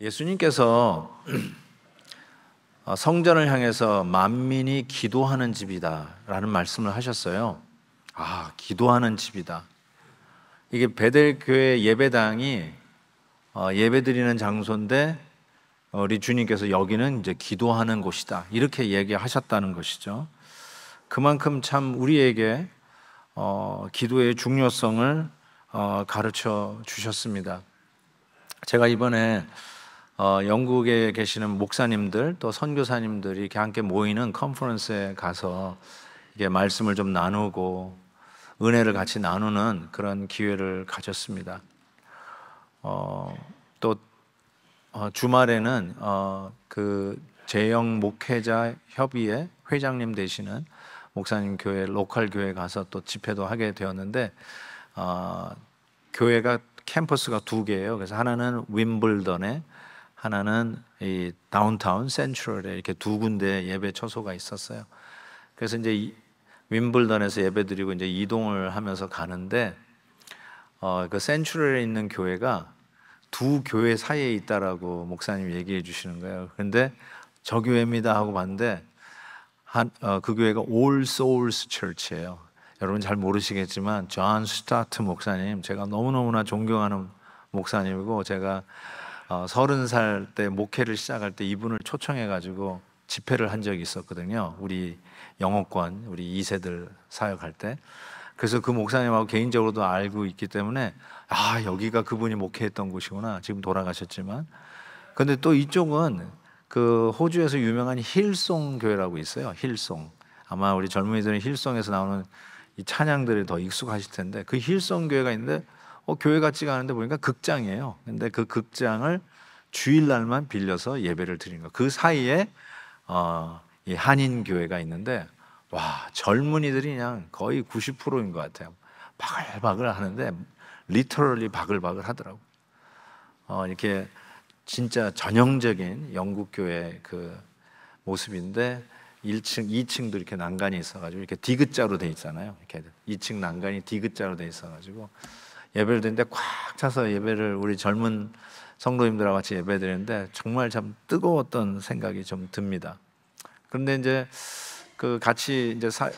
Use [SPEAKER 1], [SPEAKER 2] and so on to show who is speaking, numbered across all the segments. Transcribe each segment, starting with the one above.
[SPEAKER 1] 예수님께서 어, 성전을 향해서 만민이 기도하는 집이다라는 말씀을 하셨어요. 아, 기도하는 집이다. 이게 베델 교회 예배당이 어, 예배드리는 장소인데 우리 주님께서 여기는 이제 기도하는 곳이다. 이렇게 얘기하셨다는 것이죠. 그만큼 참 우리에게 어, 기도의 중요성을 가르쳐 주셨습니다. 제가 이번에 어, 영국에 계시는 목사님들 또 선교사님들이 이렇게 함께 모이는 컨퍼런스에 가서 이게 말씀을 좀 나누고 은혜를 같이 나누는 그런 기회를 가졌습니다. 어, 또 어, 주말에는 어, 그 재영 목회자 협의회 회장님 되시는 목사님 교회 로컬 교회 가서 또 집회도 하게 되었는데 어, 교회가 캠퍼스가 두 개예요. 그래서 하나는 윈블던에 하나는 이 다운타운 센트럴에 이렇게 두 군데 예배 처소가 있었어요. 그래서 이제 윈블던에서 예배드리고 이제 이동을 하면서 가는데 어, 그 센트럴에 있는 교회가 두 교회 사이에 있다라고 목사님이 얘기해 주시는 거예요. 그런데 저 교회입니다 하고 봤는데 한, 어, 그 교회가 올 l l 스철치예요 여러분 잘 모르시겠지만 존 스타트 목사님 제가 너무너무나 존경하는 목사님이고 제가 어, 서른 살 때 목회를 시작할 때 이분을 초청해가지고 집회를 한 적이 있었거든요. 우리 영어권, 우리 2세들 사역할 때. 그래서 그 목사님하고 개인적으로도 알고 있기 때문에 아, 여기가 그분이 목회했던 곳이구나. 지금 돌아가셨지만. 근데 또 이쪽은 그 호주에서 유명한 힐송 교회라고 있어요. 힐송. 아마 우리 젊은이들은 힐송에서 나오는 이 찬양들이 더 익숙하실 텐데 그 힐송 교회가 있는데 어, 교회 같지가 않은데 보니까 극장이에요. 근데 그 극장을 주일날만 빌려서 예배를 드린 거. 그 사이에 어, 이 한인 교회가 있는데 와 젊은이들이 그냥 거의 90%인 것 같아요. 바글바글 하는데 리터럴리 바글바글 하더라고. 어, 이렇게 진짜 전형적인 영국 교회 그 모습인데 1층, 2층도 이렇게 난간이 있어가지고 이렇게 디귿자로 돼 있잖아요. 이렇게 2층 난간이 디귿자로 돼 있어가지고 예배를 드는데 꽉 차서 예배를 우리 젊은 성도님들하고 같이 예배 드리는데 정말 참 뜨거웠던 생각이 좀 듭니다. 그런데 이제 그 같이 이제 사,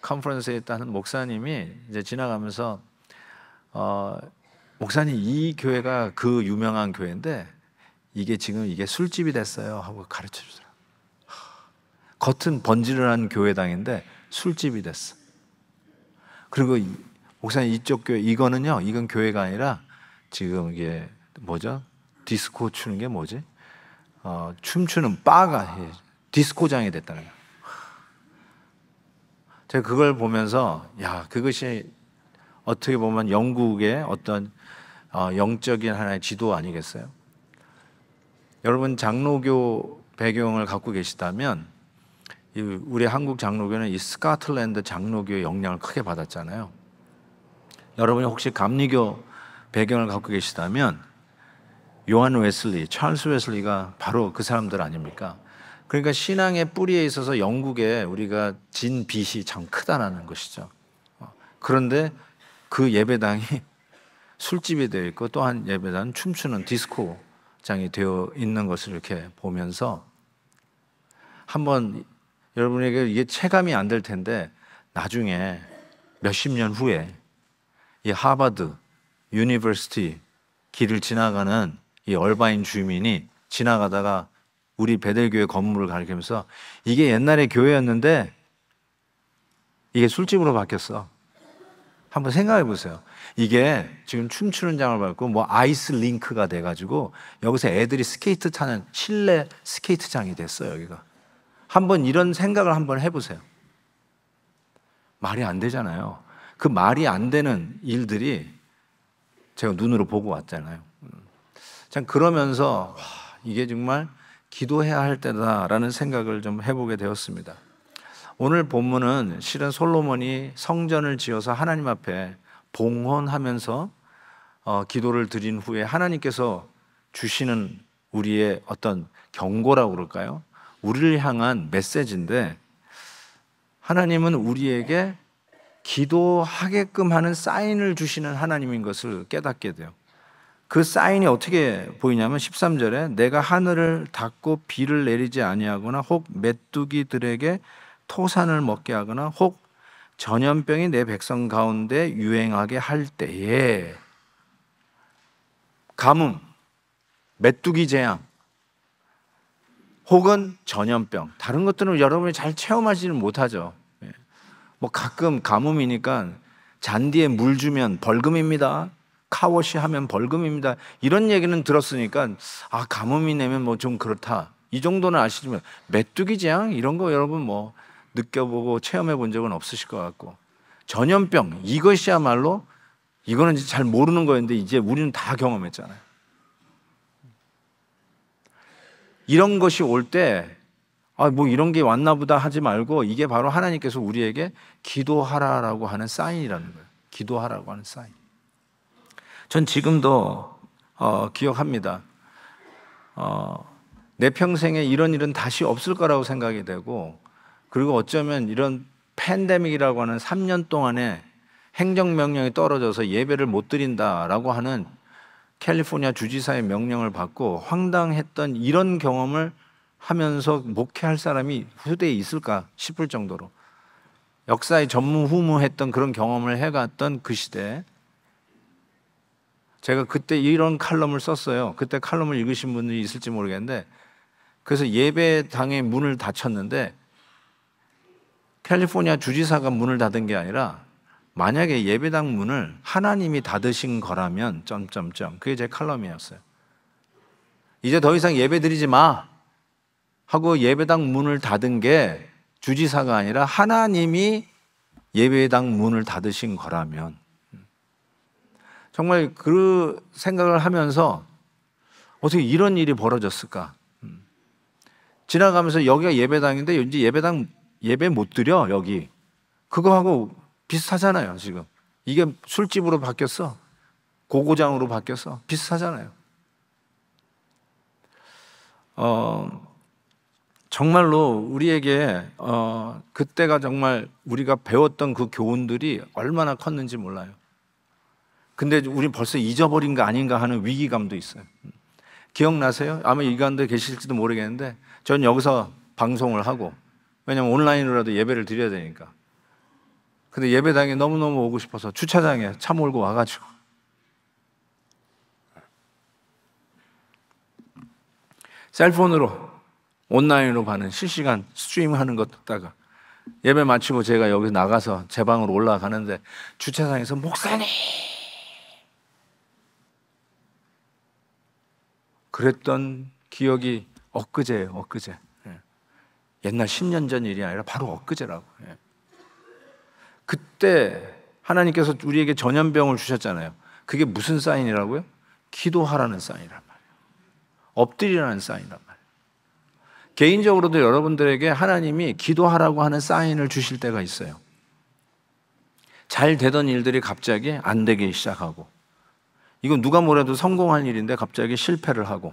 [SPEAKER 1] 컨퍼런스에 있다는 목사님이 이제 지나가면서 어, 목사님 이 교회가 그 유명한 교회인데 이게 지금 이게 술집이 됐어요 하고 가르쳐 주더라. 겉은 번지를 한 교회당인데 술집이 됐어. 그리고 목사님 이쪽 교회 이거는요. 이건 교회가 아니라 지금 이게 뭐죠? 디스코 추는 게 뭐지? 어, 춤추는 바가 디스코장이 됐다는 거예요. 제가 그걸 보면서 야 그것이 어떻게 보면 영국의 어떤 어, 영적인 하나의 지도 아니겠어요? 여러분 장로교 배경을 갖고 계시다면 우리 한국 장로교는 이 스코틀랜드 장로교의 영향을 크게 받았잖아요. 여러분이 혹시 감리교 배경을 갖고 계시다면 요한 웨슬리, 찰스 웨슬리가 바로 그 사람들 아닙니까? 그러니까 신앙의 뿌리에 있어서 영국에 우리가 진 빚이 참 크다라는 것이죠. 어, 그런데 그 예배당이 술집이 되어 있고 또한 예배당은 춤추는 디스코장이 되어 있는 것을 이렇게 보면서 한번 여러분에게 이게 체감이 안 될 텐데 나중에 몇십 년 후에 이 하버드 유니버시티 길을 지나가는 이 얼바인 주민이 지나가다가 우리 베델교회 건물을 가리키면서 이게 옛날에 교회였는데 이게 술집으로 바뀌었어. 한번 생각해 보세요. 이게 지금 춤추는 장을 밟고 뭐 아이스 링크가 돼가지고 여기서 애들이 스케이트 타는 실내 스케이트장이 됐어요, 여기가. 한번 이런 생각을 한번 해보세요. 말이 안 되잖아요. 그 말이 안 되는 일들이 제가 눈으로 보고 왔잖아요. 참 그러면서 와, 이게 정말 기도해야 할 때다라는 생각을 좀 해보게 되었습니다. 오늘 본문은 실은 솔로몬이 성전을 지어서 하나님 앞에 봉헌하면서 어, 기도를 드린 후에 하나님께서 주시는 우리의 어떤 경고라고 그럴까요? 우리를 향한 메시지인데 하나님은 우리에게 기도하게끔 하는 사인을 주시는 하나님인 것을 깨닫게 돼요. 그 사인이 어떻게 보이냐면 13절에 내가 하늘을 닫고 비를 내리지 아니하거나 혹 메뚜기들에게 토산을 먹게 하거나 혹 전염병이 내 백성 가운데 유행하게 할 때에 가뭄, 메뚜기 재앙, 혹은 전염병, 다른 것들은 여러분이 잘 체험하지는 못하죠. 뭐 가끔 가뭄이니까 잔디에 물 주면 벌금입니다. 카워시 하면 벌금입니다. 이런 얘기는 들었으니까 아 가뭄이 내면 뭐 좀 그렇다. 이 정도는 아시지만 메뚜기지향 이런 거 여러분 뭐 느껴보고 체험해 본 적은 없으실 것 같고 전염병 이것이야말로 이거는 잘 모르는 거였는데 이제 우리는 다 경험했잖아요. 이런 것이 올때 아, 뭐 이런 게 왔나 보다 하지 말고 이게 바로 하나님께서 우리에게 기도하라라고 하는 사인이라는 거예요. 기도하라고 하는 사인. 전 지금도 어, 기억합니다. 어, 내 평생에 이런 일은 다시 없을 거라고 생각이 되고 그리고 어쩌면 이런 팬데믹이라고 하는 3년 동안에 행정명령이 떨어져서 예배를 못 드린다라고 하는 캘리포니아 주지사의 명령을 받고 황당했던 이런 경험을 하면서 목회할 사람이 후대에 있을까 싶을 정도로 역사의 전무후무했던 그런 경험을 해갔던 그 시대 에 제가 그때 이런 칼럼을 썼어요. 그때 칼럼을 읽으신 분이 있을지 모르겠는데 그래서 예배당의 문을 닫혔는데 캘리포니아 주지사가 문을 닫은 게 아니라 만약에 예배당 문을 하나님이 닫으신 거라면 점점점 그게 제 칼럼이었어요. 이제 더 이상 예배 드리지 마. 하고 예배당 문을 닫은 게 주지사가 아니라 하나님이 예배당 문을 닫으신 거라면 정말 그 생각을 하면서 어떻게 이런 일이 벌어졌을까? 지나가면서 여기가 예배당인데 이제 예배당 예배 못 드려 여기 그거하고 비슷하잖아요 지금 이게 술집으로 바뀌었어 고고장으로 바뀌었어 비슷하잖아요. 어, 정말로 우리에게 어, 그때가 정말 우리가 배웠던 그 교훈들이 얼마나 컸는지 몰라요. 근데 우리 벌써 잊어버린 거 아닌가 하는 위기감도 있어요. 기억나세요? 아마 이간도 계실지도 모르겠는데 전 여기서 방송을 하고 왜냐면 온라인으로라도 예배를 드려야 되니까. 근데 예배당에 너무너무 오고 싶어서 주차장에 차 몰고 와가지고 셀폰으로 온라인으로 가는 실시간 스트림하는 것 듣다가 예배 마치고 제가 여기 나가서 제 방으로 올라가는데 주차장에서 목사님 그랬던 기억이 엊그제예요 엊그제 예. 옛날 10년 전 일이 아니라 바로 엊그제라고 예. 그때 하나님께서 우리에게 전염병을 주셨잖아요 그게 무슨 사인이라고요? 기도하라는 사인이란 말이에요 엎드리라는 사인이란 말이에요 개인적으로도 여러분들에게 하나님이 기도하라고 하는 사인을 주실 때가 있어요. 잘 되던 일들이 갑자기 안 되기 시작하고, 이건 누가 뭐래도 성공한 일인데 갑자기 실패를 하고,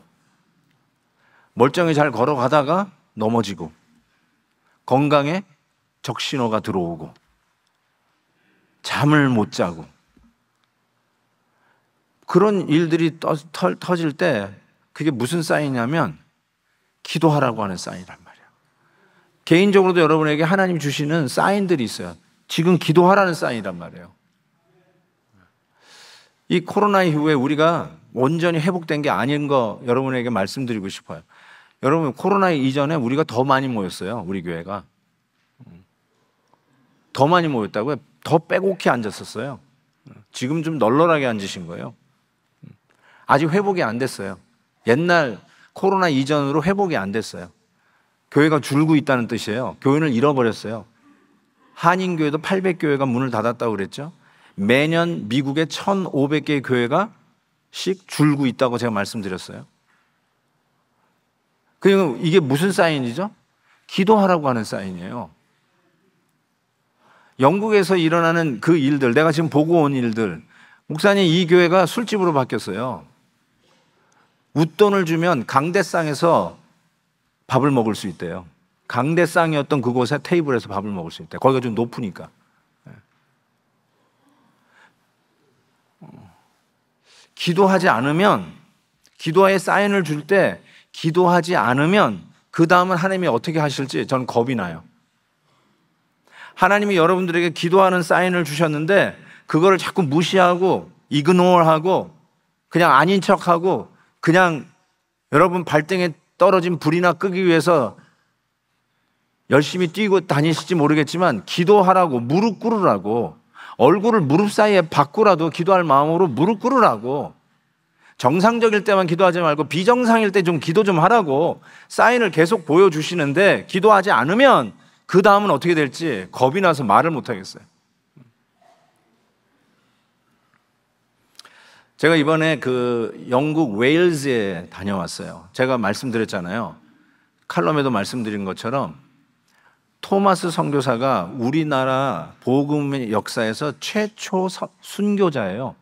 [SPEAKER 1] 멀쩡히 잘 걸어가다가 넘어지고, 건강에 적신호가 들어오고, 잠을 못 자고, 그런 일들이 터, 터, 터질 때 그게 무슨 사인이냐면 기도하라고 하는 사인이란 말이야. 개인적으로도 여러분에게 하나님 주시는 사인들이 있어요. 지금 기도하라는 사인이란 말이에요. 이 코로나 이후에 우리가 온전히 회복된 게 아닌 거 여러분에게 말씀드리고 싶어요. 여러분 코로나 이전에 우리가 더 많이 모였어요. 우리 교회가 더 많이 모였다고요. 더 빼곡히 앉았었어요. 지금 좀 널널하게 앉으신 거예요. 아직 회복이 안 됐어요. 옛날 코로나 이전으로 회복이 안 됐어요. 교회가 줄고 있다는 뜻이에요. 교인을 잃어버렸어요. 한인교회도 800교회가 문을 닫았다고 그랬죠. 매년 미국의 1,500개의 교회가 씩 줄고 있다고 제가 말씀드렸어요. 그리고 이게 무슨 사인이죠? 기도하라고 하는 사인이에요. 영국에서 일어나는 그 일들, 내가 지금 보고 온 일들, 목사님 이 교회가 술집으로 바뀌었어요. 웃돈을 주면 강대상에서 밥을 먹을 수 있대요. 강대상이었던 그곳에 테이블에서 밥을 먹을 수 있대. 거기가 좀 높으니까. 예. 기도하지 않으면 기도의 사인을 줄 때 기도하지 않으면 그 다음은 하나님이 어떻게 하실지 저는 겁이 나요. 하나님이 여러분들에게 기도하는 사인을 주셨는데 그거를 자꾸 무시하고 이그노하고 그냥 아닌 척하고 그냥 여러분 발등에 떨어진 불이나 끄기 위해서 열심히 뛰고 다니실지 모르겠지만 기도하라고 무릎 꿇으라고 얼굴을 무릎 사이에 바꾸라도 기도할 마음으로 무릎 꿇으라고 정상적일 때만 기도하지 말고 비정상일 때 좀 기도 좀 하라고 사인을 계속 보여주시는데 기도하지 않으면 그 다음은 어떻게 될지 겁이 나서 말을 못하겠어요. 제가 이번에 그 영국 웨일즈에 다녀왔어요. 제가 말씀드렸잖아요. 칼럼에도 말씀드린 것처럼 토마스 선교사가 우리나라 복음의 역사에서 최초 순교자예요.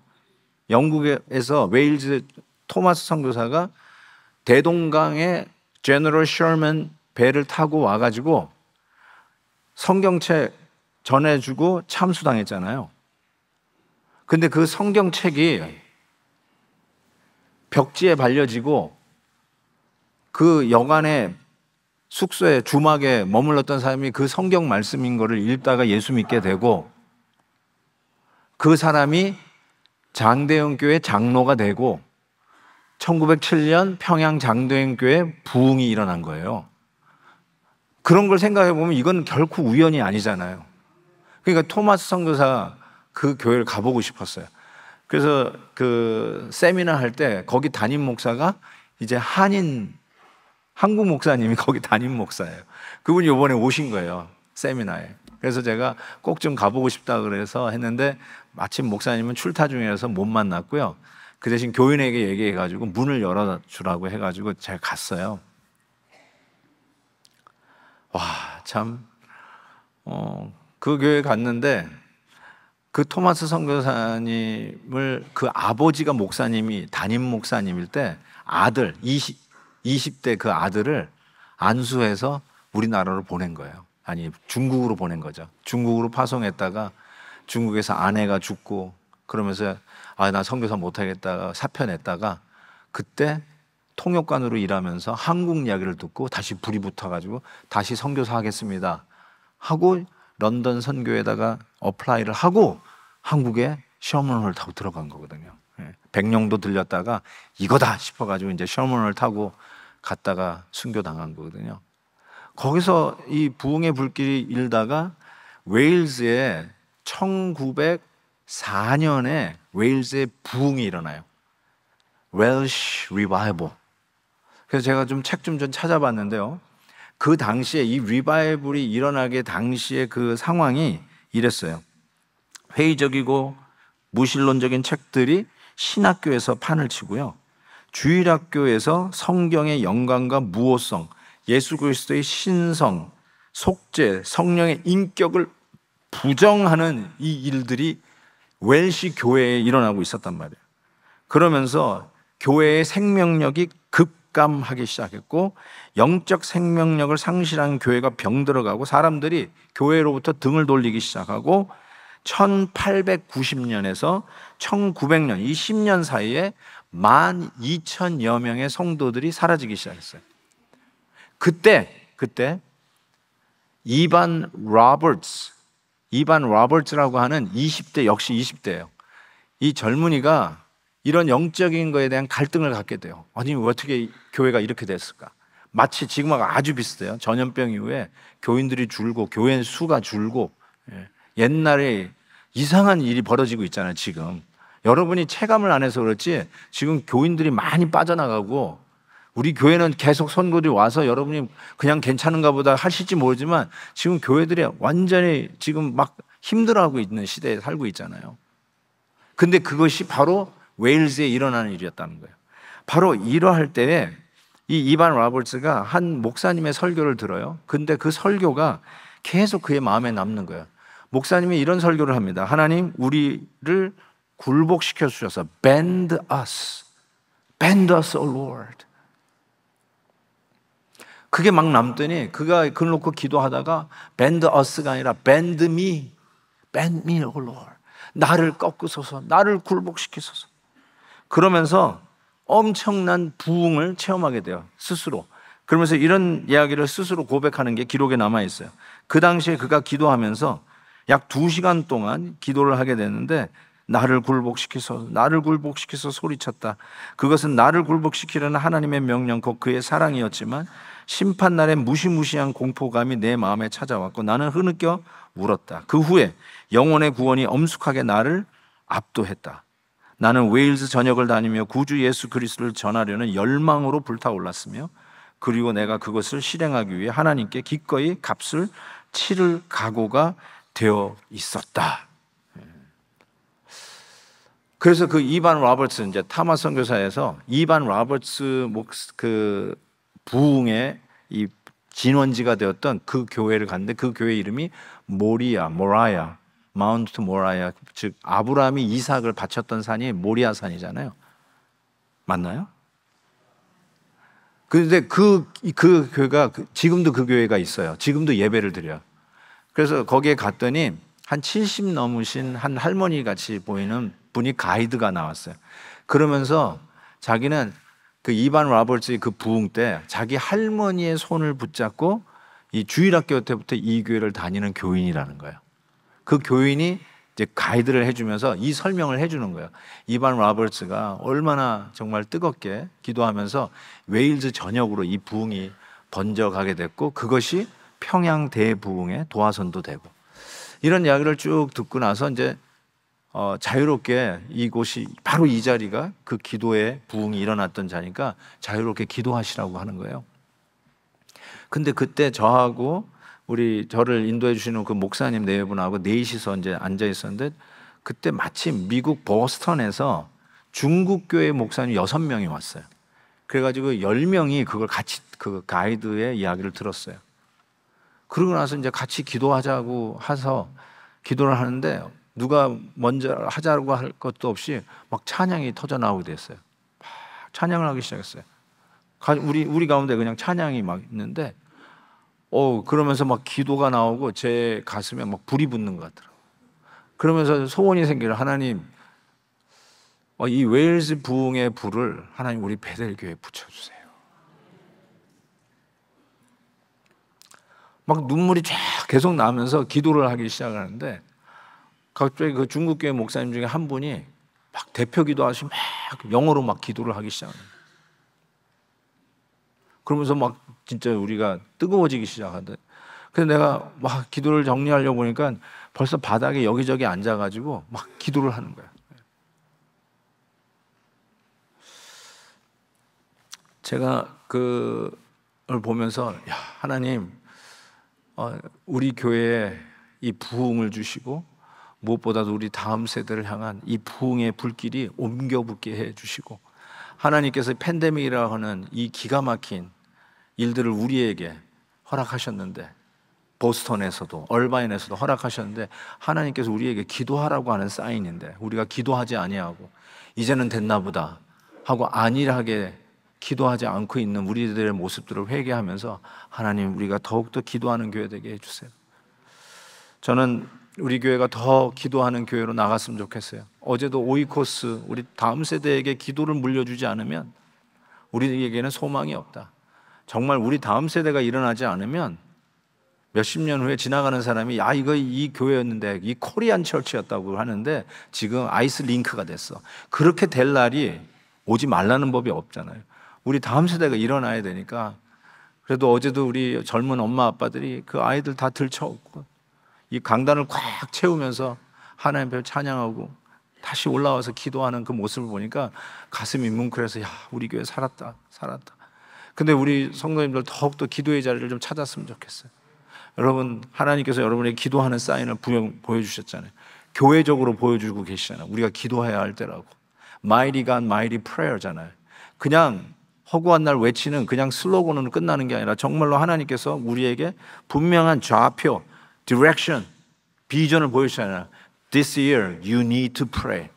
[SPEAKER 1] 영국에서 웨일즈 토마스 선교사가 대동강에 제너럴 셔먼 배를 타고 와가지고 성경책 전해주고 참수당했잖아요. 근데 그 성경책이 벽지에 발려지고 그 여관에 숙소에 주막에 머물렀던 사람이 그 성경 말씀인 것을 읽다가 예수 믿게 되고 그 사람이 장대영 교회 장로가 되고 1907년 평양 장대영 교회 부흥이 일어난 거예요. 그런 걸 생각해 보면 이건 결코 우연이 아니잖아요. 그러니까 토마스 선교사 그 교회를 가보고 싶었어요. 그래서 그 세미나 할 때 거기 담임 목사가 이제 한인 한국 목사님이 거기 담임 목사예요. 그분이 이번에 오신 거예요. 세미나에. 그래서 제가 꼭 좀 가보고 싶다 그래서 했는데 마침 목사님은 출타 중이라서 못 만났고요. 그 대신 교인에게 얘기해가지고 문을 열어주라고 해가지고 제가 갔어요. 와, 참. 어, 그 교회 갔는데 그 토마스 선교사님을 그 아버지가 목사님이 담임 목사님일 때 아들 20, 20대 그 아들을 안수해서 우리나라로 보낸 거예요. 아니 중국으로 보낸 거죠. 중국으로 파송했다가 중국에서 아내가 죽고 그러면서 아 나 선교사 못 하겠다 사표 냈다가 그때 통역관으로 일하면서 한국 이야기를 듣고 다시 불이 붙어 가지고 다시 선교사 하겠습니다. 하고 런던 선교에다가 어플라이를 하고 한국에 시험을 타고 들어간 거거든요. 예. 백령도 들렸다가 이거다 싶어가지고 이제 시험을 타고 갔다가 순교당한 거거든요. 거기서 이 부흥의 불길이 일다가 웨일즈에 1904년에 웨일즈에 부흥이 일어나요. 웰시 리바이벌. 그래서 제가 좀 책좀좀 찾아봤는데요. 그 당시에 이 리바이벌이 일어나게 당시에 그 상황이 이랬어요. 회의적이고 무신론적인 책들이 신학교에서 판을 치고요. 주일학교에서 성경의 영광과 무호성, 예수 그리스도의 신성, 속죄, 성령의 인격을 부정하는 이 일들이 웰시 교회에 일어나고 있었단 말이에요. 그러면서 교회의 생명력이 삭감하기 시작했고 영적 생명력을 상실한 교회가 병들어가고 사람들이 교회로부터 등을 돌리기 시작하고 1890년에서 1900년 20년 사이에 12,000여 명의 성도들이 사라지기 시작했어요. 그때 그때 이반 로버츠 이반 로버츠라고 하는 20대 역시 20대예요. 이 젊은이가 이런 영적인 거에 대한 갈등을 갖게 돼요. 아니 어떻게 교회가 이렇게 됐을까? 마치 지금과 아주 비슷해요. 전염병 이후에 교인들이 줄고 교회 수가 줄고 예. 옛날에 이상한 일이 벌어지고 있잖아요. 지금 여러분이 체감을 안 해서 그렇지 지금 교인들이 많이 빠져나가고 우리 교회는 계속 선거들이 와서 여러분이 그냥 괜찮은가 보다 하실지 모르지만 지금 교회들이 완전히 지금 막 힘들어하고 있는 시대에 살고 있잖아요. 근데 그것이 바로 웨일즈에 일어나는 일이었다는 거예요. 바로 이러할 때에 이 이반 라볼스가 한 목사님의 설교를 들어요. 근데 그 설교가 계속 그의 마음에 남는 거예요. 목사님이 이런 설교를 합니다. 하나님 우리를 굴복시켜 주셔서 bend us, bend us, O Lord. 그게 막 남더니 그가 그 놓고 기도하다가 bend us가 아니라 bend me, bend me, O Lord. 나를 꺾으소서, 나를 굴복시키소서. 그러면서 엄청난 부흥을 체험하게 돼요. 스스로. 그러면서 이런 이야기를 스스로 고백하는 게 기록에 남아 있어요. 그 당시에 그가 기도하면서 약 2시간 동안 기도를 하게 되는데 나를 굴복시켜서 나를 굴복시켜서 소리쳤다. 그것은 나를 굴복시키려는 하나님의 명령과 그의 사랑이었지만 심판 날에 무시무시한 공포감이 내 마음에 찾아왔고 나는 흐느껴 울었다. 그 후에 영혼의 구원이 엄숙하게 나를 압도했다. 나는 웨일즈 전역을 다니며 구주 예수 그리스도를 전하려는 열망으로 불타올랐으며 그리고 내가 그것을 실행하기 위해 하나님께 기꺼이 값을 치를 각오가 되어 있었다. 그래서 그 이반 로버츠 이제 타마 선교사에서 이반 로버츠 목그 부흥의 이 진원지가 되었던 그 교회를 갔는데 그 교회 이름이 모리아 모라야 마운트 모라야 즉 아브라함이 이삭을 바쳤던 산이 모리아 산이잖아요. 맞나요? 그런데 그, 그 교회가, 그 지금도 그 교회가 있어요. 지금도 예배를 드려 그래서 거기에 갔더니 한 70 넘으신 한 할머니 같이 보이는 분이 가이드가 나왔어요. 그러면서 자기는 그 이반 라벌스의 그 부흥 때 자기 할머니의 손을 붙잡고 이 주일학교 때부터 이 교회를 다니는 교인이라는 거예요. 그 교인이 이제 가이드를 해주면서 이 설명을 해주는 거예요. 이반 라버츠가 얼마나 정말 뜨겁게 기도하면서 웨일즈 전역으로 이 부흥이 번져가게 됐고 그것이 평양 대부흥의 도화선도 되고 이런 이야기를 쭉 듣고 나서 이제 어, 자유롭게 이곳이 바로 이 자리가 그 기도의 부흥이 일어났던 자니까 자유롭게 기도하시라고 하는 거예요. 근데 그때 저하고 우리 저를 인도해 주시는 그 목사님 네 분하고 네이서 이제 앉아 있었는데 그때 마침 미국 버스턴에서 중국 교회 목사님 여섯 명이 왔어요. 그래가지고 열 명이 그걸 같이 그 가이드의 이야기를 들었어요. 그러고 나서 이제 같이 기도하자고 해서 기도를 하는데 누가 먼저 하자고 할 것도 없이 막 찬양이 터져 나오게 됐어요. 막 찬양을 하기 시작했어요. 우리 우리 가운데 그냥 찬양이 막 있는데 어 그러면서 막 기도가 나오고 제 가슴에 막 불이 붙는 것 같더라고. 그러면서 소원이 생기를 하나님 어, 이 웨일즈 부흥의 불을 하나님 우리 베델교에 붙여주세요. 막 눈물이 쫙 계속 나면서 기도를 하기 시작하는데 갑자기 그 중국교회 목사님 중에 한 분이 막 대표 기도하시고 막 영어로 막 기도를 하기 시작합니다. 그러면서 막 진짜 우리가 뜨거워지기 시작하다 그래서 내가 막 기도를 정리하려고 보니까 벌써 바닥에 여기저기 앉아가지고 막 기도를 하는 거야. 제가 그걸 보면서 야 하나님 어, 우리 교회에 이 부흥을 주시고 무엇보다도 우리 다음 세대를 향한 이 부흥의 불길이 옮겨 붙게 해 주시고 하나님께서 팬데믹이라 하는 이 기가 막힌 일들을 우리에게 허락하셨는데 보스턴에서도 얼바인에서도 허락하셨는데 하나님께서 우리에게 기도하라고 하는 사인인데 우리가 기도하지 아니하고 이제는 됐나 보다 하고 안일하게 기도하지 않고 있는 우리들의 모습들을 회개하면서 하나님 우리가 더욱더 기도하는 교회 되게 해주세요. 저는 우리 교회가 더 기도하는 교회로 나갔으면 좋겠어요. 어제도 오이코스 우리 다음 세대에게 기도를 물려주지 않으면 우리에게는 소망이 없다. 정말 우리 다음 세대가 일어나지 않으면 몇십 년 후에 지나가는 사람이 야 이거 이 교회였는데 이 코리안 철치였다고 하는데 지금 아이스 링크가 됐어. 그렇게 될 날이 오지 말라는 법이 없잖아요. 우리 다음 세대가 일어나야 되니까 그래도 어제도 우리 젊은 엄마 아빠들이 그 아이들 다 들쳐오고 이 강단을 꽉 채우면서 하나님 앞에 찬양하고 다시 올라와서 기도하는 그 모습을 보니까 가슴이 뭉클해서 야 우리 교회 살았다 살았다 근데 우리 성도님들 더욱더 기도의 자리를 좀 찾았으면 좋겠어요. 여러분, 하나님께서 여러분에게 기도하는 사인을 보여주셨잖아요. 교회적으로 보여주고 계시잖아요. 우리가 기도해야 할 때라고. Mighty God, Mighty Prayer잖아요. 그냥 허구한 날 외치는 그냥 슬로건으 끝나는 게 아니라 정말로 하나님께서 우리에게 분명한 좌표, direction, 비전을 보여주잖아요. This year you need to pray.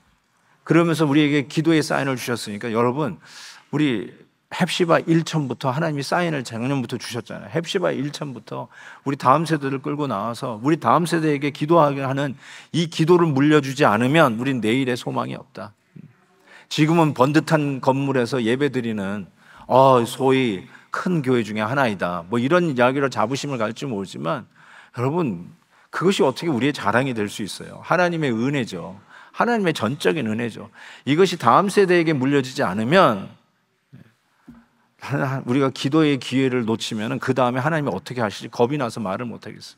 [SPEAKER 1] 그러면서 우리에게 기도의 사인을 주셨으니까 여러분, 우리 헵시바 1천부터 하나님이 사인을 작년부터 주셨잖아요. 헵시바 1천부터 우리 다음 세대를 끌고 나와서 우리 다음 세대에게 기도하게 하는 이 기도를 물려주지 않으면 우린 내일의 소망이 없다. 지금은 번듯한 건물에서 예배드리는 어, 소위 큰 교회 중에 하나이다. 뭐 이런 이야기로 자부심을 가지 모르지만 여러분 그것이 어떻게 우리의 자랑이 될 수 있어요. 하나님의 은혜죠. 하나님의 전적인 은혜죠. 이것이 다음 세대에게 물려지지 않으면 우리가 기도의 기회를 놓치면 그 다음에 하나님이 어떻게 하실지 겁이 나서 말을 못하겠어요.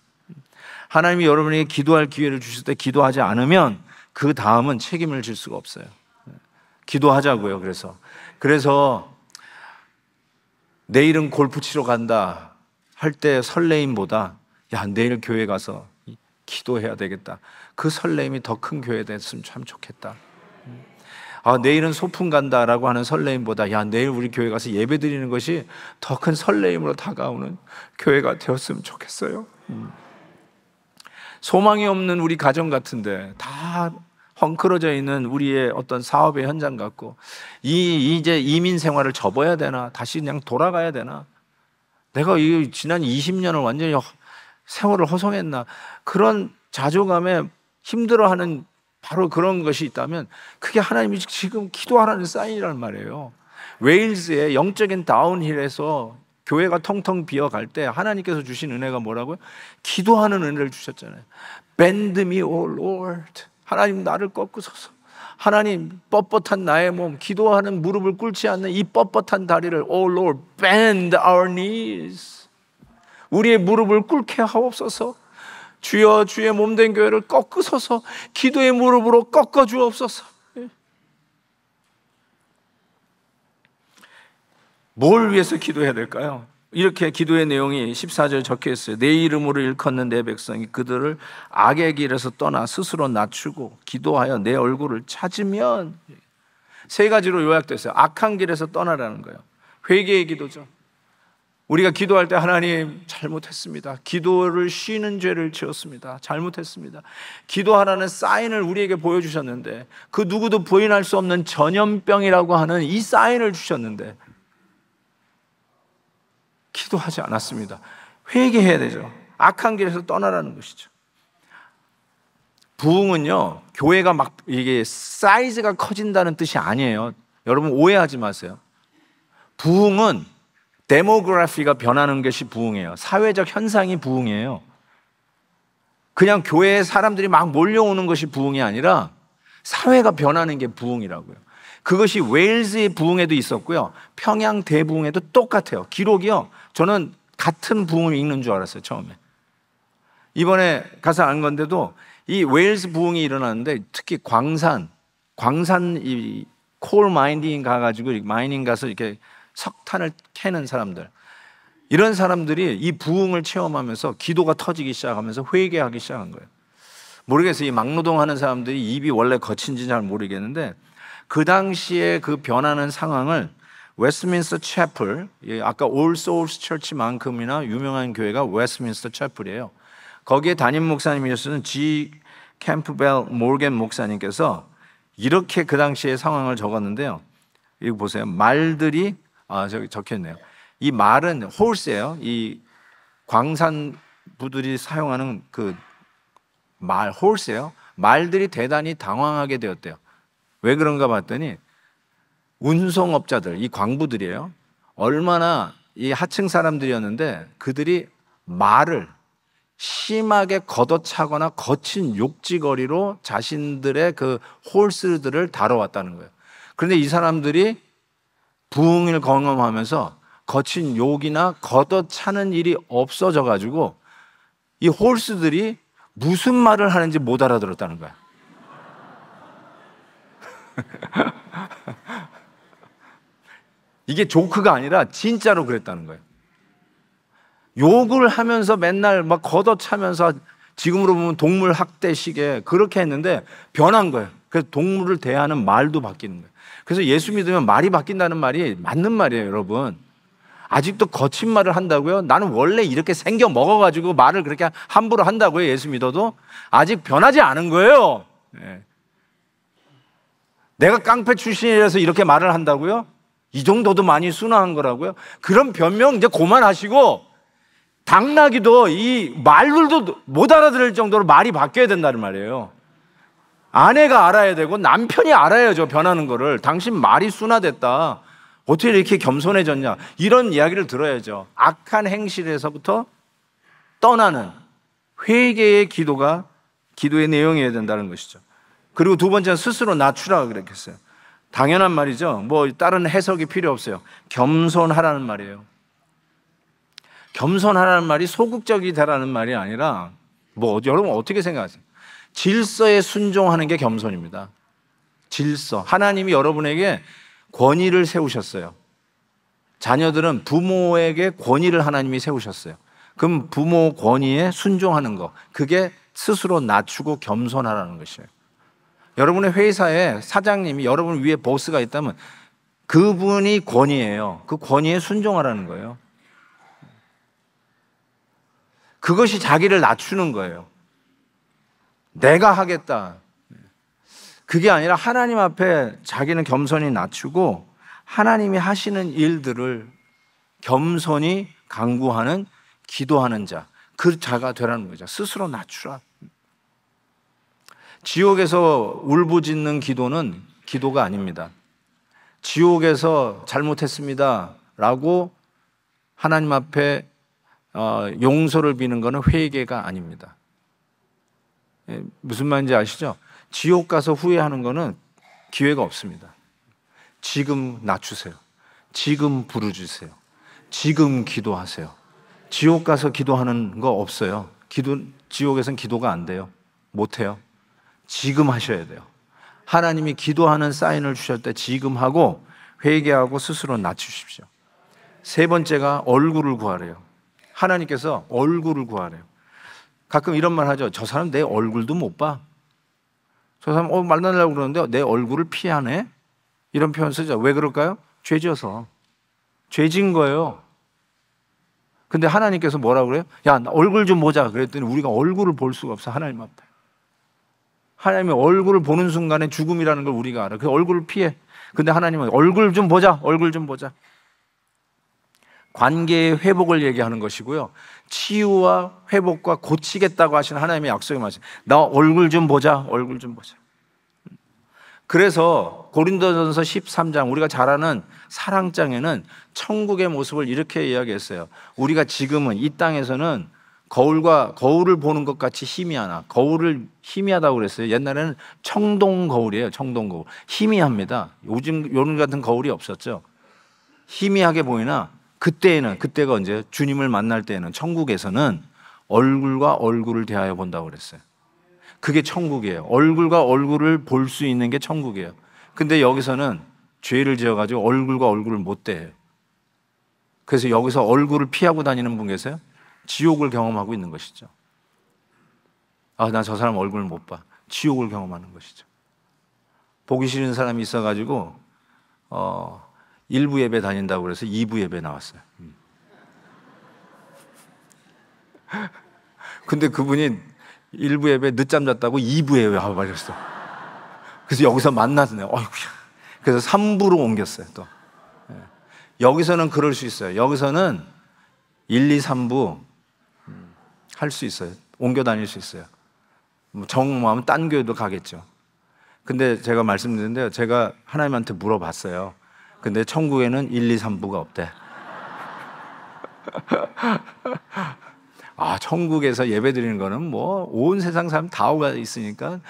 [SPEAKER 1] 하나님이 여러분에게 기도할 기회를 주실 때 기도하지 않으면 그 다음은 책임을 질 수가 없어요. 기도하자고요. 그래서 그래서 내일은 골프 치러 간다 할 때 설레임보다 야 내일 교회 가서 기도해야 되겠다. 그 설렘이 더 큰 교회 됐으면 참 좋겠다. 아, 내일은 소풍 간다라고 하는 설레임보다 야, 내일 우리 교회 가서 예배 드리는 것이 더 큰 설레임으로 다가오는 교회가 되었으면 좋겠어요. 소망이 없는 우리 가정 같은데 다 헝클어져 있는 우리의 어떤 사업의 현장 같고 이 이제 이민 생활을 접어야 되나 다시 그냥 돌아가야 되나 내가 이 지난 20년을 완전히 세월을 허송했나 그런 자조감에 힘들어하는 바로 그런 것이 있다면 그게 하나님이 지금 기도하라는 사인이란 말이에요. 웨일즈의 영적인 다운힐에서 교회가 텅텅 비어갈 때 하나님께서 주신 은혜가 뭐라고요? 기도하는 은혜를 주셨잖아요. Bend me, o Lord. 하나님 나를 꺾으소서. 하나님 뻣뻣한 나의 몸, 기도하는 무릎을 꿇지 않는 이 뻣뻣한 다리를 o Lord, bend our knees. 우리의 무릎을 꿇게 하옵소서. 주여 주의 몸된 교회를 꺾으소서 기도의 무릎으로 꺾어 주옵소서. 예. 뭘 위해서 기도해야 될까요? 이렇게 기도의 내용이 14절 적혀 있어요. 내 이름으로 일컫는 내 백성이 그들을 악의 길에서 떠나 스스로 낮추고 기도하여 내 얼굴을 찾으면 세 가지로 요약됐어요. 악한 길에서 떠나라는 거예요. 회개의 기도죠. 우리가 기도할 때 하나님 잘못했습니다. 기도를 쉬는 죄를 지었습니다. 잘못했습니다. 기도하라는 사인을 우리에게 보여주셨는데 그 누구도 부인할 수 없는 전염병이라고 하는 이 사인을 주셨는데 기도하지 않았습니다. 회개해야 되죠. 악한 길에서 떠나라는 것이죠. 부흥은요 교회가 막 이게 사이즈가 커진다는 뜻이 아니에요. 여러분 오해하지 마세요. 부흥은 데모그래피가 변하는 것이 부흥이에요. 사회적 현상이 부흥이에요. 그냥 교회에 사람들이 막 몰려오는 것이 부흥이 아니라 사회가 변하는 게 부흥이라고요. 그것이 웨일즈의 부흥에도 있었고요. 평양 대부흥에도 똑같아요. 기록이요. 저는 같은 부흥을 읽는 줄 알았어요, 처음에. 이번에 가서 안 건데도 이 웨일즈 부흥이 일어났는데 특히 광산, 광산 이 콜마인딩 가가지고 마이닝 가서 이렇게 석탄을 캐는 사람들. 이런 사람들이 이 부흥을 체험하면서 기도가 터지기 시작하면서 회개하기 시작한 거예요. 모르겠어요. 이 막노동 하는 사람들이 입이 원래 거친지 잘 모르겠는데 그 당시에 그 변하는 상황을 웨스민스터 채플, 아까 올 소울스 철치만큼이나 유명한 교회가 웨스민스터 채플이에요. 거기에 담임 목사님이셨는 지 캠프벨 몰겐 목사님께서 이렇게 그당시에 상황을 적었는데요. 이거 보세요. 말들이 아, 저기 적혀있네요. 이 말은 홀스예요. 이 광산 부들이 사용하는 그 말, 홀스예요. 말들이 대단히 당황하게 되었대요. 왜 그런가 봤더니 운송업자들, 이 광부들이에요. 얼마나 이 하층 사람들이었는데 그들이 말을 심하게 걷어차거나 거친 욕지거리로 자신들의 그 홀스들을 다뤄왔다는 거예요. 그런데 이 사람들이 부흥을 경험하면서 거친 욕이나 걷어차는 일이 없어져 가지고 이 홀스들이 무슨 말을 하는지 못 알아들었다는 거야. 이게 조크가 아니라 진짜로 그랬다는 거예요. 욕을 하면서 맨날 막 걷어차면서 지금으로 보면 동물 학대식에 그렇게 했는데 변한 거예요. 그래서 동물을 대하는 말도 바뀌는 거예요. 그래서 예수 믿으면 말이 바뀐다는 말이 맞는 말이에요, 여러분. 아직도 거친 말을 한다고요? 나는 원래 이렇게 생겨 먹어가지고 말을 그렇게 함부로 한다고요, 예수 믿어도? 아직 변하지 않은 거예요. 네. 내가 깡패 출신이라서 이렇게 말을 한다고요? 이 정도도 많이 순화한 거라고요? 그런 변명 이제 고만하시고 당나귀도 이 말들도 못 알아들을 정도로 말이 바뀌어야 된다는 말이에요. 아내가 알아야 되고 남편이 알아야죠. 변하는 거를. 당신 말이 순화됐다. 어떻게 이렇게 겸손해졌냐. 이런 이야기를 들어야죠. 악한 행실에서부터 떠나는 회개의 기도가 기도의 내용이어야 된다는 것이죠. 그리고 두 번째는 스스로 낮추라 고 그랬겠어요. 당연한 말이죠. 뭐 다른 해석이 필요 없어요. 겸손하라는 말이에요. 겸손하라는 말이 소극적이 되라는 말이 아니라 뭐 여러분 어떻게 생각하세요? 질서에 순종하는 게 겸손입니다. 질서. 하나님이 여러분에게 권위를 세우셨어요. 자녀들은 부모에게 권위를 하나님이 세우셨어요. 그럼 부모 권위에 순종하는 거. 그게 스스로 낮추고 겸손하라는 것이에요. 여러분의 회사에 사장님이 여러분 위에 보스가 있다면 그분이 권위예요. 그 권위에 순종하라는 거예요. 그것이 자기를 낮추는 거예요. 내가 하겠다. 그게 아니라 하나님 앞에 자기는 겸손히 낮추고 하나님이 하시는 일들을 겸손히 강구하는 기도하는 자, 그 자가 되라는 거죠. 스스로 낮추라. 지옥에서 울부짖는 기도는 기도가 아닙니다. 지옥에서 잘못했습니다라고 하나님 앞에 어, 용서를 비는 것은 회개가 아닙니다. 예, 무슨 말인지 아시죠? 지옥 가서 후회하는 거는 기회가 없습니다. 지금 낮추세요. 지금 부르주세요. 지금 기도하세요. 지옥 가서 기도하는 거 없어요. 기도 지옥에선 기도가 안 돼요. 못 해요. 지금 하셔야 돼요. 하나님이 기도하는 사인을 주실 때 지금 하고 회개하고 스스로 낮추십시오. 세 번째가 얼굴을 구하래요. 하나님께서 얼굴을 구하래요. 가끔 이런 말 하죠. 저 사람 내 얼굴도 못 봐. 저 사람 어, 말 나려고 그러는데 내 얼굴을 피하네. 이런 표현 쓰죠. 왜 그럴까요? 죄 지어서. 죄진 거예요. 근데 하나님께서 뭐라 그래요? 야, 얼굴 좀 보자. 그랬더니 우리가 얼굴을 볼 수가 없어. 하나님 앞에. 하나님의 얼굴을 보는 순간에 죽음이라는 걸 우리가 알아. 그 얼굴을 피해. 근데 하나님은 얼굴 좀 보자. 얼굴 좀 보자. 관계의 회복을 얘기하는 것이고요. 치유와 회복과 고치겠다고 하신 하나님의 약속이 맞아나 얼굴 좀 보자. 얼굴 좀 보자. 그래서 고린도전서 13장 우리가 잘 아는 사랑장에는 천국의 모습을 이렇게 이야기했어요. 우리가 지금은 이 땅에서는 거울과 거울을 보는 것 같이 희미하나 거울을 희미하다고 그랬어요. 옛날에는 청동 거울이에요. 청동 거울. 희미합니다. 요즘 요즘 같은 거울이 없었죠. 희미하게 보이나 그때에는 네. 그때가 언제 주님을 만날 때에는 천국에서는 얼굴과 얼굴을 대하여 본다고 그랬어요. 그게 천국이에요. 얼굴과 얼굴을 볼 수 있는 게 천국이에요. 근데 여기서는 죄를 지어 가지고 얼굴과 얼굴을 못 대해요. 그래서 여기서 얼굴을 피하고 다니는 분 계세요? 지옥을 경험하고 있는 것이죠. 아, 나 저 사람 얼굴못 봐. 지옥을 경험하는 것이죠. 보기 싫은 사람이 있어 가지고 어, 1부 예배 다닌다고 그래서 2부 예배 나왔어요. 음. 근데 그분이 1부 예배 늦잠 잤다고 2부 예배 와버렸어. 그래서 여기서 만났네. 어 그래서 3부로 옮겼어요, 또. 예. 여기서는 그럴 수 있어요. 여기서는 1, 2, 3부 할 수 있어요. 옮겨 다닐 수 있어요. 뭐 정마음은 딴 교회도 가겠죠. 근데 제가 말씀드린데요. 제가 하나님한테 물어봤어요. 근데 천국에는 1, 2, 3부가 없대. 아, 천국에서 예배 드리는 거는 뭐 온 세상 사람 다 오가 있으니까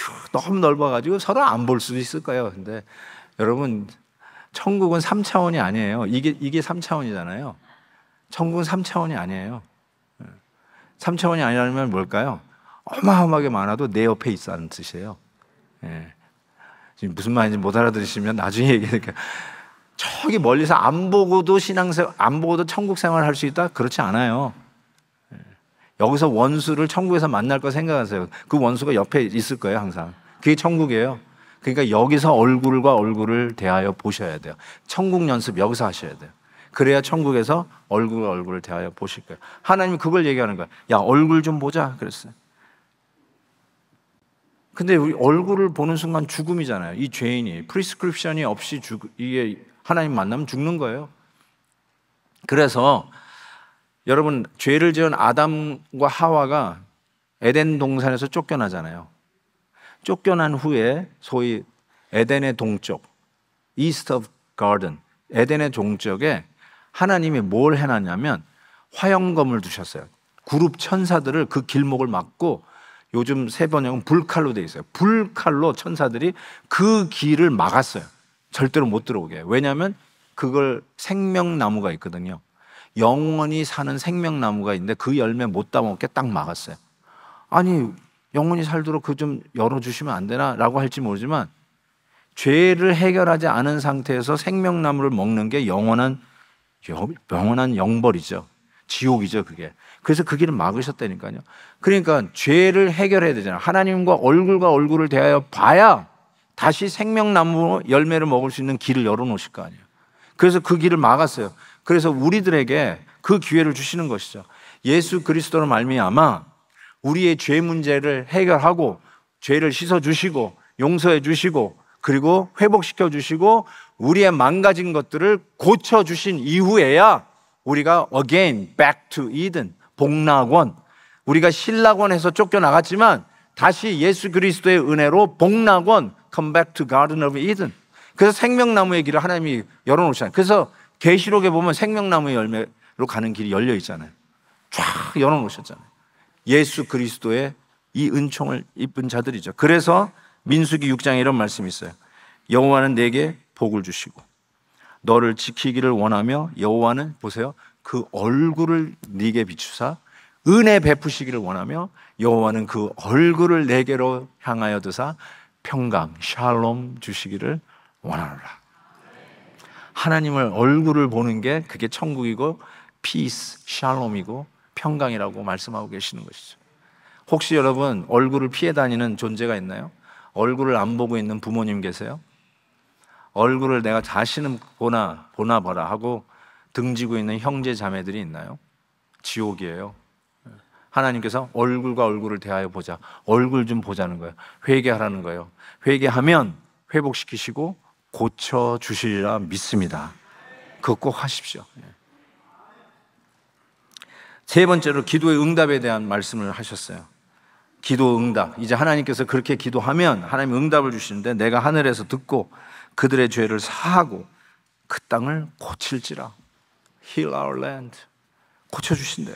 [SPEAKER 1] 휴, 너무 넓어가지고 서로 안 볼 수도 있을 거예요. 근데 여러분, 천국은 3차원이 아니에요. 이게, 이게 3차원이잖아요. 천국은 3차원이 아니에요. 3차원이 예. 아니라면 뭘까요? 어마어마하게 많아도 내 옆에 있다는 뜻이에요. 예. 지금 무슨 말인지 못 알아들으시면 나중에 얘기할게요. 저기 멀리서 안 보고도 신앙생 안 보고도 천국 생활할 수 있다? 그렇지 않아요. 예. 여기서 원수를 천국에서 만날 거 생각하세요. 그 원수가 옆에 있을 거예요, 항상. 그게 천국이에요. 그러니까 여기서 얼굴과 얼굴을 대하여 보셔야 돼요. 천국 연습 여기서 하셔야 돼요. 그래야 천국에서 얼굴과 얼굴을 대하여 보실 거예요. 하나님 그걸 얘기하는 거예요. 야, 얼굴 좀 보자. 그랬어요. 근데 우리 얼굴을 보는 순간 죽음이잖아요. 이 죄인이 프리스크립션이 없이 죽 이게 하나님 만나면 죽는 거예요. 그래서 여러분 죄를 지은 아담과 하와가 에덴 동산에서 쫓겨나잖아요. 쫓겨난 후에 소위 에덴의 동쪽 East of Garden 에덴의 동쪽에 하나님이 뭘 해놨냐면 화염검을 두셨어요. 그룹 천사들을 그 길목을 막고 요즘 세 번역은 불칼로 돼 있어요. 불칼로 천사들이 그 길을 막았어요. 절대로 못 들어오게. 왜냐하면 그걸 생명나무가 있거든요. 영원히 사는 생명나무가 있는데 그 열매 못 따먹게 딱 막았어요. 아니, 영원히 살도록 그 좀 열어주시면 안 되나? 라고 할지 모르지만 죄를 해결하지 않은 상태에서 생명나무를 먹는 게 영원한, 영원한 영벌이죠. 지옥이죠, 그게. 그래서 그길을 막으셨다니까요. 그러니까 죄를 해결해야 되잖아요. 하나님과 얼굴과 얼굴을 대하여 봐야 다시 생명나무 열매를 먹을 수 있는 길을 열어놓으실 거 아니에요. 그래서 그 길을 막았어요. 그래서 우리들에게 그 기회를 주시는 것이죠. 예수 그리스도로 말미암아 우리의 죄 문제를 해결하고 죄를 씻어 주시고 용서해 주시고 그리고 회복시켜 주시고 우리의 망가진 것들을 고쳐 주신 이후에야 우리가 again back to Eden 복락원. 우리가 신락원에서 쫓겨나갔지만 다시 예수 그리스도의 은혜로 복락원 come back to garden of eden. 그래서 생명나무의 길을 하나님이 열어 놓으잖아요. 그래서 계시록에 보면 생명나무의 열매로 가는 길이 열려 있잖아요. 쫙 열어 놓으셨잖아요. 예수 그리스도의 이 은총을 입은 자들이죠. 그래서 민수기 6장에 이런 말씀이 있어요. 여호와는 내게 복을 주시고 너를 지키기를 원하며 여호와는 보세요. 그 얼굴을 네게 비추사 은혜 베푸시기를 원하며 여호와는 그 얼굴을 내게로 향하여 드사 평강 샬롬 주시기를 원하노라. 하나님을 얼굴을 보는 게 그게 천국이고 피스 샬롬이고 평강이라고 말씀하고 계시는 것이죠. 혹시 여러분 얼굴을 피해 다니는 존재가 있나요? 얼굴을 안 보고 있는 부모님 계세요? 얼굴을 내가 다시는 보나 보나 봐라 하고 등지고 있는 형제 자매들이 있나요? 지옥이에요. 하나님께서 얼굴과 얼굴을 대하여 보자. 얼굴 좀 보자는 거예요. 회개하라는 거예요. 회개하면 회복시키시고 고쳐 주시리라 믿습니다. 그거 꼭 하십시오. 예. 세 번째로 기도의 응답에 대한 말씀을 하셨어요. 기도 응답. 이제 하나님께서 그렇게 기도하면 하나님 응답을 주시는데 내가 하늘에서 듣고 그들의 죄를 사하고 그 땅을 고칠지라. Heal our land. 고쳐주신대.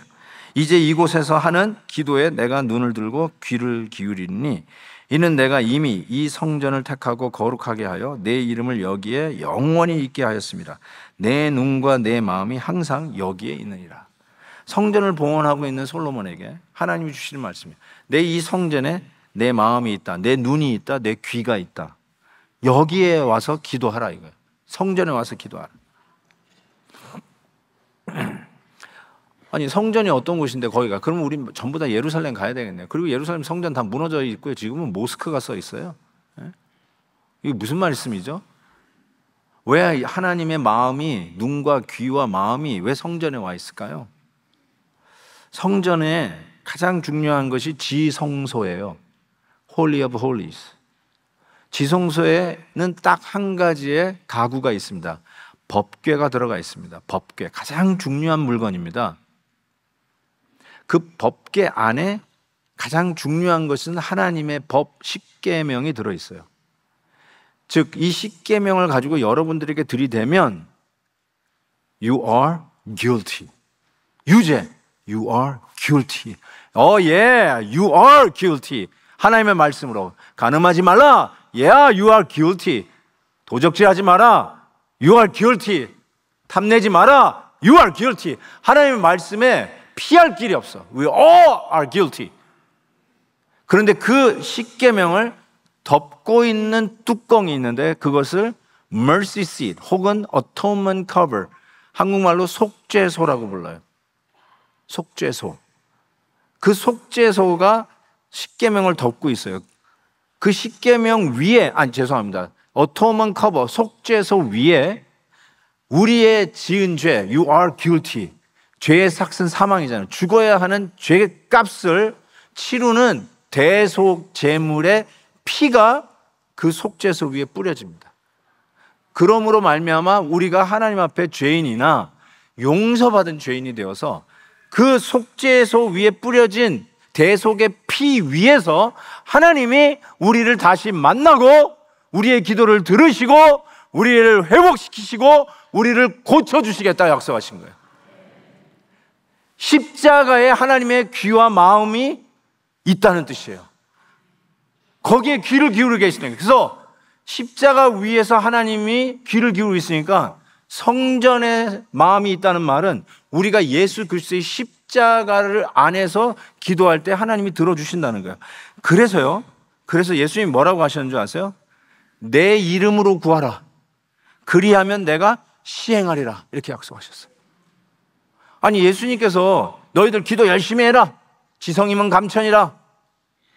[SPEAKER 1] 이제 이곳에서 하는 기도에 내가 눈을 들고 귀를 기울이니 이는 내가 이미 이 성전을 택하고 거룩하게 하여 내 이름을 여기에 영원히 있게 하였습니다. 내 눈과 내 마음이 항상 여기에 있느니라. 성전을 봉헌하고 있는 솔로몬에게 하나님이 주시는 말씀이에요. 내이 성전에 내 마음이 있다. 내 눈이 있다. 내 귀가 있다. 여기에 와서 기도하라 이거예요. 성전에 와서 기도하라. 아니 성전이 어떤 곳인데 거기가 그럼 우리 전부 다 예루살렘 가야 되겠네요. 그리고 예루살렘 성전 다 무너져 있고요. 지금은 모스크가 써 있어요. 예? 이게 무슨 말씀이죠? 왜 하나님의 마음이 눈과 귀와 마음이 왜 성전에 와 있을까요? 성전에 가장 중요한 것이 지성소예요. Holy of Holies. 지성소에는 딱 한 가지의 가구가 있습니다. 법궤가 들어가 있습니다. 법궤 가장 중요한 물건입니다. 그 법계 안에 가장 중요한 것은 하나님의 법 10계명이 들어 있어요. 즉이 10계명을 가지고 여러분들에게 들이대면 you are guilty. 유죄. You are guilty. 어, oh, 예. Yeah. You are guilty. 하나님의 말씀으로 가늠하지 말라. Yeah, you are guilty. 도적질하지 마라. You are guilty. 탐내지 마라. You are guilty. 하나님의 말씀에 피할 길이 없어. We all are guilty. 그런데 그 십계명을 덮고 있는 뚜껑이 있는데 그것을 mercy seat 혹은 atonement cover 한국말로 속죄소라고 불러요. 속죄소. 그 속죄소가 십계명을 덮고 있어요. 그 십계명 위에 아니 죄송합니다. atonement cover 속죄소 위에 우리의 지은 죄 you are guilty 죄의 삭은 사망이잖아요. 죽어야 하는 죄의 값을 치루는 대속 제물의 피가 그 속죄소 위에 뿌려집니다. 그러므로 말미암아 우리가 하나님 앞에 죄인이나 용서받은 죄인이 되어서 그 속죄소 위에 뿌려진 대속의 피 위에서 하나님이 우리를 다시 만나고 우리의 기도를 들으시고 우리를 회복시키시고 우리를 고쳐주시겠다 약속하신 거예요. 십자가에 하나님의 귀와 마음이 있다는 뜻이에요. 거기에 귀를 기울여 계시는 거예요. 그래서 십자가 위에서 하나님이 귀를 기울이고 있으니까 성전에 마음이 있다는 말은 우리가 예수 그리스도의 십자가를 안에서 기도할 때 하나님이 들어주신다는 거예요. 그래서요. 그래서 예수님이 뭐라고 하셨는 줄 아세요? 내 이름으로 구하라. 그리하면 내가 시행하리라. 이렇게 약속하셨어요. 아니 예수님께서 너희들 기도 열심히 해라. 지성임은 감천이라.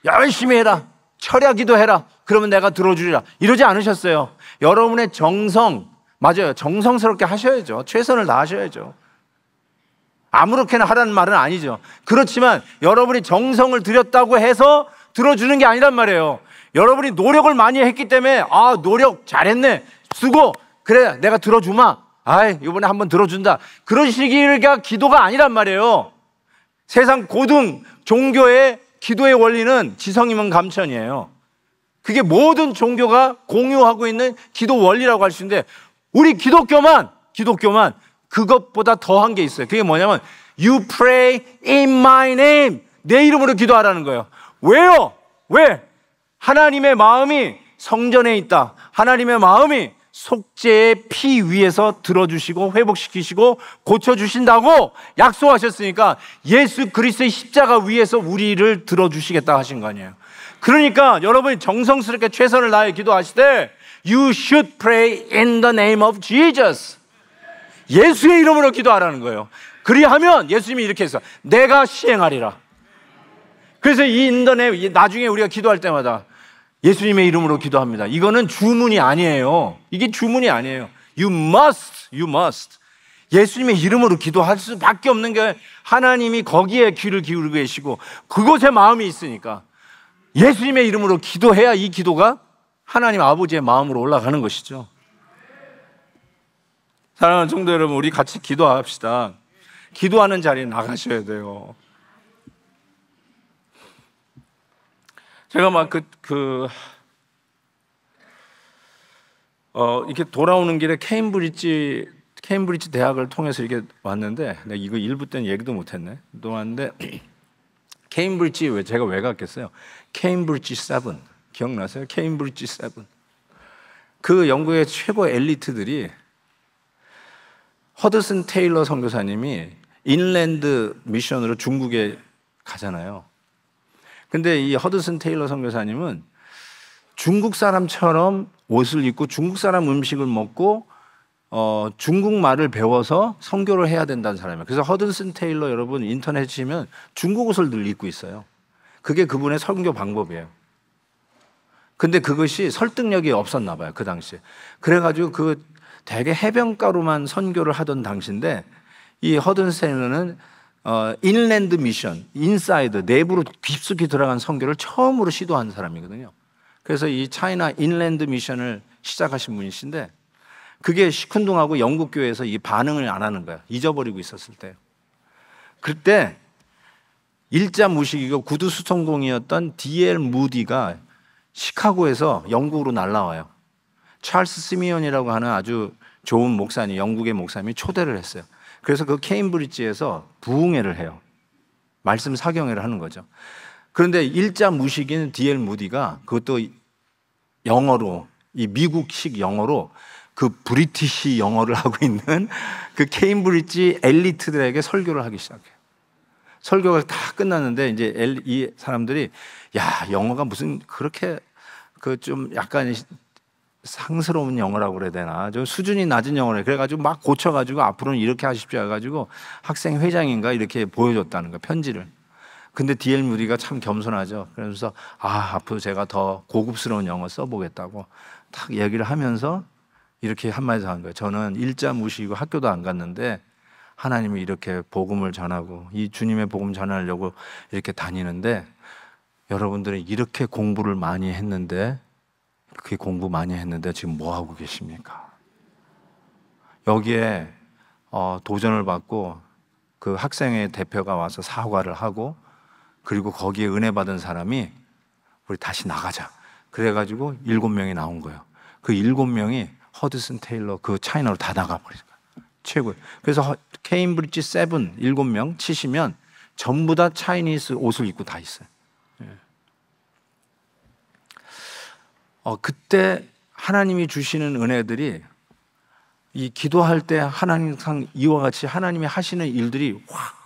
[SPEAKER 1] 열심히 해라. 철야 기도해라. 그러면 내가 들어주리라. 이러지 않으셨어요. 여러분의 정성, 맞아요. 정성스럽게 하셔야죠. 최선을 다하셔야죠. 아무렇게나 하라는 말은 아니죠. 그렇지만 여러분이 정성을 들였다고 해서 들어주는 게 아니란 말이에요. 여러분이 노력을 많이 했기 때문에 아, 노력 잘했네. 수고. 그래, 내가 들어주마. 아이, 이번에 한번 들어준다. 그런 시기가 기도가 아니란 말이에요. 세상 고등 종교의 기도의 원리는 지성이면 감천이에요. 그게 모든 종교가 공유하고 있는 기도 원리라고 할 수 있는데 우리 기독교만 기독교만 그것보다 더 한 게 있어요. 그게 뭐냐면 you pray in my name 내 이름으로 기도하라는 거예요. 왜요? 왜? 하나님의 마음이 성전에 있다. 하나님의 마음이 속죄의 피 위에서 들어주시고 회복시키시고 고쳐주신다고 약속하셨으니까 예수 그리스의 십자가 위에서 우리를 들어주시겠다 하신 거 아니에요. 그러니까 여러분이 정성스럽게 최선을 다해 기도하실 때 You should pray in the name of Jesus. 예수의 이름으로 기도하라는 거예요. 그리하면 예수님이 이렇게 해서 내가 시행하리라. 그래서 이 인더네 나중에 우리가 기도할 때마다 예수님의 이름으로 기도합니다. 이거는 주문이 아니에요. 이게 주문이 아니에요. You must, you must. 예수님의 이름으로 기도할 수밖에 없는 게 하나님이 거기에 귀를 기울이고 계시고 그곳에 마음이 있으니까 예수님의 이름으로 기도해야 이 기도가 하나님 아버지의 마음으로 올라가는 것이죠. 사랑하는 성도 여러분, 우리 같이 기도합시다. 기도하는 자리에 나가셔야 돼요. 제가 막 그 그 어 이렇게 돌아오는 길에 케임브리지 케임브리지 대학을 통해서 이렇게 왔는데 내가 이거 일부 때는 얘기도 못했네. 또 왔는데 케임브리지 왜 제가 왜 갔겠어요? 케임브리지 7 기억나세요? 케임브리지 7. 그 영국의 최고 엘리트들이 허드슨 테일러 선교사님이 인랜드 미션으로 중국에 가잖아요. 근데 이 허드슨 테일러 선교사님은 중국 사람처럼 옷을 입고 중국 사람 음식을 먹고 어, 중국 말을 배워서 선교를 해야 된다는 사람이에요. 그래서 허든슨 테일러 여러분 인터넷 치면 중국 옷을 늘 입고 있어요. 그게 그분의 선교 방법이에요. 근데 그것이 설득력이 없었나 봐요. 그 당시에. 그래가지고 그 대개 해변가로만 선교를 하던 당시인데 이 허든슨 테일러는 어, 인랜드 미션, 인사이드, 내부로 깊숙이 들어간 선교를 처음으로 시도한 사람이거든요. 그래서 이 차이나 인랜드 미션을 시작하신 분이신데 그게 시큰둥하고 영국 교회에서 이 반응을 안 하는 거야. 잊어버리고 있었을 때. 그때 일자 무식이고 구두 수성공이었던 D.L. 무디가 시카고에서 영국으로 날라와요. 찰스 시미온이라고 하는 아주 좋은 목사님, 영국의 목사님이 초대를 했어요. 그래서 그 케임브리지에서 부흥회를 해요. 말씀 사경회를 하는 거죠. 그런데 일자 무식인 디엘 무디가 그것도 영어로 이 미국식 영어로 그 브리티시 영어를 하고 있는 그 케임브리지 엘리트들에게 설교를 하기 시작해요. 설교가 다 끝났는데 이제 이 사람들이 야 영어가 무슨 그렇게 그 좀 약간 상스러운 영어라고 그래야 되나 좀 수준이 낮은 영어래 그래가지고 막 고쳐가지고 앞으로는 이렇게 하십시오 해가지고 학생 회장인가 이렇게 보여줬다는 거 편지를 근데 디엘 무디가 참 겸손하죠 그러면서 아 앞으로 제가 더 고급스러운 영어 써보겠다고 탁 얘기를 하면서 이렇게 한마디 한 거예요 저는 일자 무시이고 학교도 안 갔는데 하나님이 이렇게 복음을 전하고 이 주님의 복음 전하려고 이렇게 다니는데 여러분들이 이렇게 공부를 많이 했는데 그렇게 공부 많이 했는데 지금 뭐 하고 계십니까? 여기에 어, 도전을 받고 그 학생의 대표가 와서 사과를 하고 그리고 거기에 은혜 받은 사람이 우리 다시 나가자. 그래가지고 일곱 명이 나온 거예요. 그 일곱 명이 허드슨 테일러 그 차이나로 다 나가버린 거예요. 최고예요. 그래서 케임브리지 세븐 일곱 명 치시면 전부 다 차이니스 옷을 입고 다 있어요. 어, 그때 하나님이 주시는 은혜들이 이 기도할 때 하나님상 이와 같이 하나님이 하시는 일들이 확,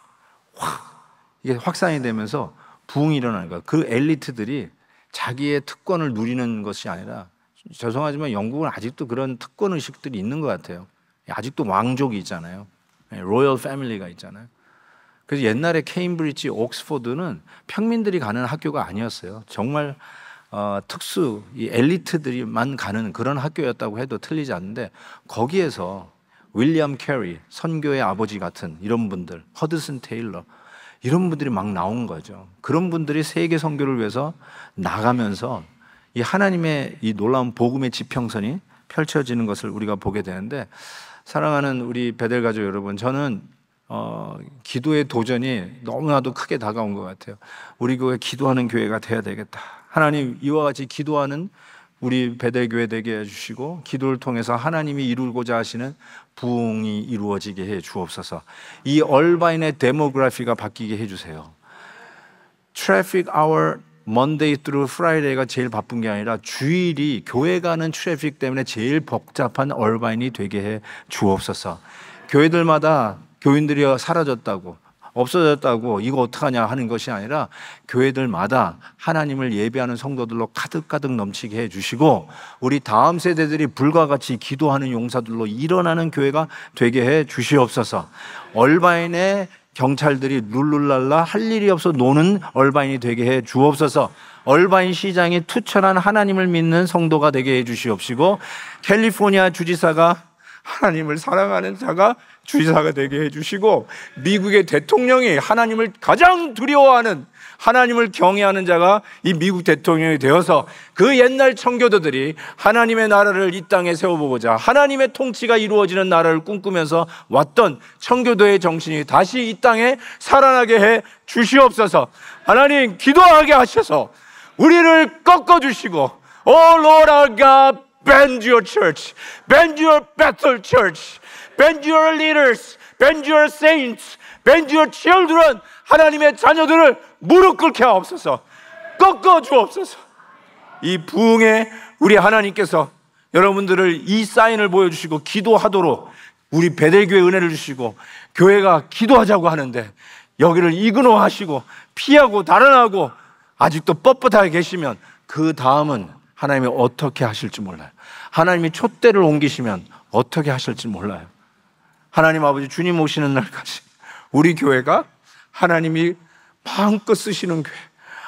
[SPEAKER 1] 확, 이게 확산이 되면서 부흥이 일어나는 거야. 그 엘리트들이 자기의 특권을 누리는 것이 아니라 죄송하지만 영국은 아직도 그런 특권 의식들이 있는 것 같아요. 아직도 왕족이 있잖아요. 로열 네, 패밀리가 있잖아요. 그래서 옛날에 케임브리지, 옥스퍼드는 평민들이 가는 학교가 아니었어요. 정말 어, 특수 이 엘리트들이만 가는 그런 학교였다고 해도 틀리지 않는데 거기에서 윌리엄 캐리 선교의 아버지 같은 이런 분들 허드슨 테일러 이런 분들이 막 나온 거죠. 그런 분들이 세계 선교를 위해서 나가면서 이 하나님의 이 놀라운 복음의 지평선이 펼쳐지는 것을 우리가 보게 되는데 사랑하는 우리 베델 가족 여러분 저는 어, 기도의 도전이 너무나도 크게 다가온 것 같아요. 우리 교회 기도하는 교회가 돼야 되겠다. 하나님 이와 같이 기도하는 우리 베델교회 되게 해주시고 기도를 통해서 하나님이 이루고자 하시는 부흥이 이루어지게 해 주옵소서. 이 얼바인의 데모그래피가 바뀌게 해주세요. t r a f f Monday through Friday가 제일 바쁜 게 아니라 주일이 교회 가는 트래픽 때문에 제일 복잡한 얼바인이 되게 해 주옵소서. 교회들마다 교인들이 사라졌다고 없어졌다고 이거 어떡하냐 하는 것이 아니라 교회들마다 하나님을 예배하는 성도들로 가득가득 넘치게 해주시고 우리 다음 세대들이 불과 같이 기도하는 용사들로 일어나는 교회가 되게 해 주시옵소서 얼바인의 경찰들이 룰룰랄라 할 일이 없어 노는 얼바인이 되게 해 주옵소서 얼바인 시장이 투철한 하나님을 믿는 성도가 되게 해 주시옵시고 캘리포니아 주지사가 하나님을 사랑하는 자가 주지사가 되게 해주시고 미국의 대통령이 하나님을 가장 두려워하는 하나님을 경외하는 자가 이 미국 대통령이 되어서 그 옛날 청교도들이 하나님의 나라를 이 땅에 세워보고자 하나님의 통치가 이루어지는 나라를 꿈꾸면서 왔던 청교도의 정신이 다시 이 땅에 살아나게 해 주시옵소서 하나님 기도하게 하셔서 우리를 꺾어주시고 Oh Lord our God bend your church, bend your Bethel church, bend your leaders, bend your saints, bend your children. 하나님의 자녀들을 무릎 꿇게 하옵소서. 꺾어 주옵소서. 이 부흥에 우리 하나님께서 여러분들을 이 사인을 보여주시고 기도하도록 우리 베델교회 은혜를 주시고 교회가 기도하자고 하는데 여기를 이그노하시고 피하고 달아나고 아직도 뻣뻣하게 계시면 그 다음은 하나님이 어떻게 하실지 몰라요. 하나님이 촛대를 옮기시면 어떻게 하실지 몰라요. 하나님 아버지 주님 오시는 날까지 우리 교회가 하나님이 마음껏 쓰시는 교회,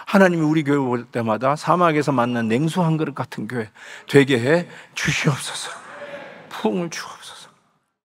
[SPEAKER 1] 하나님이 우리 교회 올 때마다 사막에서 만난 냉수 한 그릇 같은 교회 되게 해 주시옵소서. 풍을 주옵소서.